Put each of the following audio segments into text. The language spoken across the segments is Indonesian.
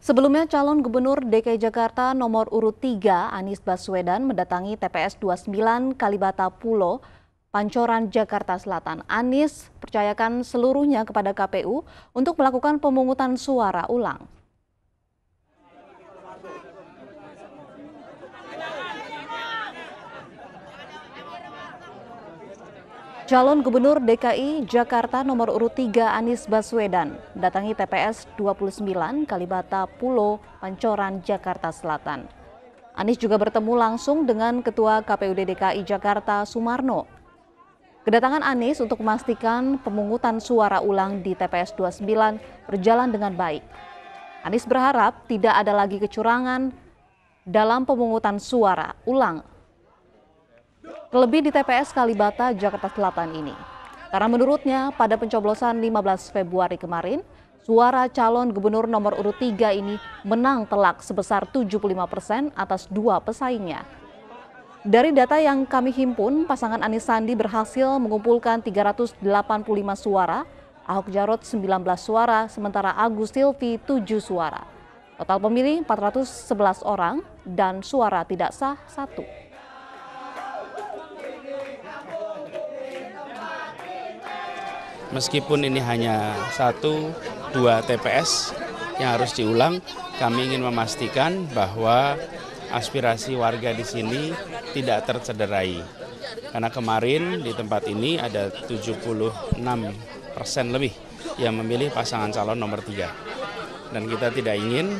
Sebelumnya, calon gubernur DKI Jakarta nomor urut 3 Anies Baswedan mendatangi TPS 29 Kalibata Pulo, Pancoran, Jakarta Selatan. Anies percayakan seluruhnya kepada KPU untuk melakukan pemungutan suara ulang. Calon Gubernur DKI Jakarta nomor urut 3 Anies Baswedan datangi TPS 29 Kalibata Pulo Pancoran Jakarta Selatan. Anies juga bertemu langsung dengan Ketua KPUD DKI Jakarta Sumarno. Kedatangan Anies untuk memastikan pemungutan suara ulang di TPS 29 berjalan dengan baik. Anies berharap tidak ada lagi kecurangan dalam pemungutan suara ulang terlebih di TPS Kalibata, Jakarta Selatan ini. Karena menurutnya pada pencoblosan 15 Februari kemarin, suara calon gubernur nomor urut 3 ini menang telak sebesar 75 persen atas dua pesaingnya. Dari data yang kami himpun, pasangan Anies Sandi berhasil mengumpulkan 385 suara, Ahok Jarot 19 suara, sementara Agus Silvi 7 suara. Total pemilih 411 orang dan suara tidak sah 1. meskipun ini hanya satu dua TPS yang harus diulang, kami ingin memastikan bahwa aspirasi warga di sini tidak tercederai. Karena kemarin di tempat ini ada 76 persen lebih yang memilih pasangan calon nomor tiga. Dan kita tidak ingin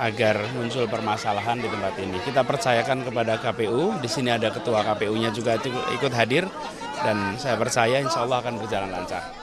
agar muncul permasalahan di tempat ini. Kita percayakan kepada KPU, di sini ada ketua KPU-nya juga ikut hadir, dan saya percaya insya Allah akan berjalan lancar.